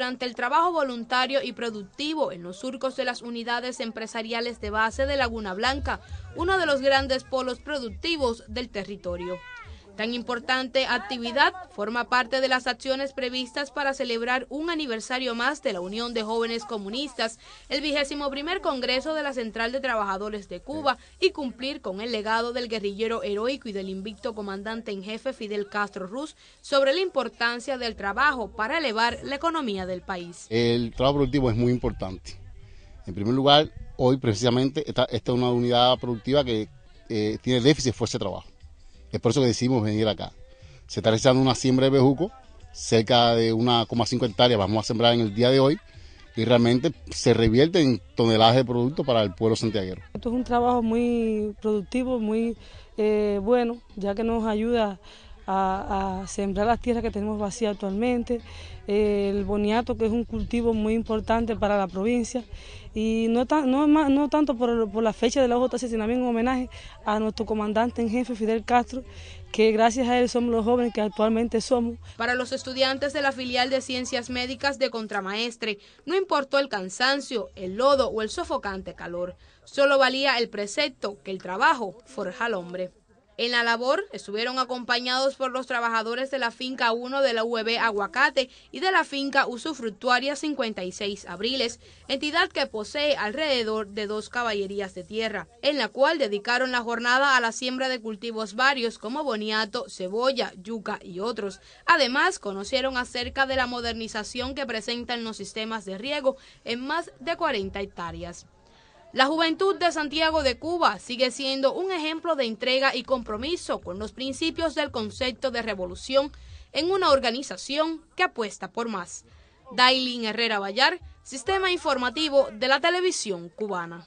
Durante el trabajo voluntario y productivo en los surcos de las unidades empresariales de base de Laguna Blanca, uno de los grandes polos productivos del territorio. Tan importante actividad forma parte de las acciones previstas para celebrar un aniversario más de la Unión de Jóvenes Comunistas, el vigésimo primer Congreso de la Central de Trabajadores de Cuba y cumplir con el legado del guerrillero heroico y del invicto comandante en jefe Fidel Castro Ruz sobre la importancia del trabajo para elevar la economía del país. El trabajo productivo es muy importante. En primer lugar, hoy precisamente esta, es una unidad productiva que eh, tiene déficit de fuerza de trabajo es por eso que decidimos venir acá. Se está realizando una siembra de bejuco, cerca de 1,5 hectáreas vamos a sembrar en el día de hoy y realmente se revierte en toneladas de productos para el pueblo santiaguero. Esto es un trabajo muy productivo, muy eh, bueno, ya que nos ayuda a, sembrar las tierras que tenemos vacías actualmente, el boniato que es un cultivo muy importante para la provincia y no, no, tanto por, por, la fecha de la OJC, sino también en homenaje a nuestro comandante en jefe Fidel Castro, que gracias a él somos los jóvenes que actualmente somos. Para los estudiantes de la filial de Ciencias Médicas de Contramaestre, no importó el cansancio, el lodo o el sofocante calor, solo valía el precepto que el trabajo forja al hombre. En la labor estuvieron acompañados por los trabajadores de la finca 1 de la UEB Aguacate y de la finca Usufructuaria 56 Abriles, entidad que posee alrededor de dos caballerías de tierra, en la cual dedicaron la jornada a la siembra de cultivos varios como boniato, cebolla, yuca y otros. Además, conocieron acerca de la modernización que presentan los sistemas de riego en más de 40 hectáreas. La juventud de Santiago de Cuba sigue siendo un ejemplo de entrega y compromiso con los principios del concepto de revolución en una organización que apuesta por más. Dailin Herrera Vallar, Sistema Informativo de la Televisión Cubana.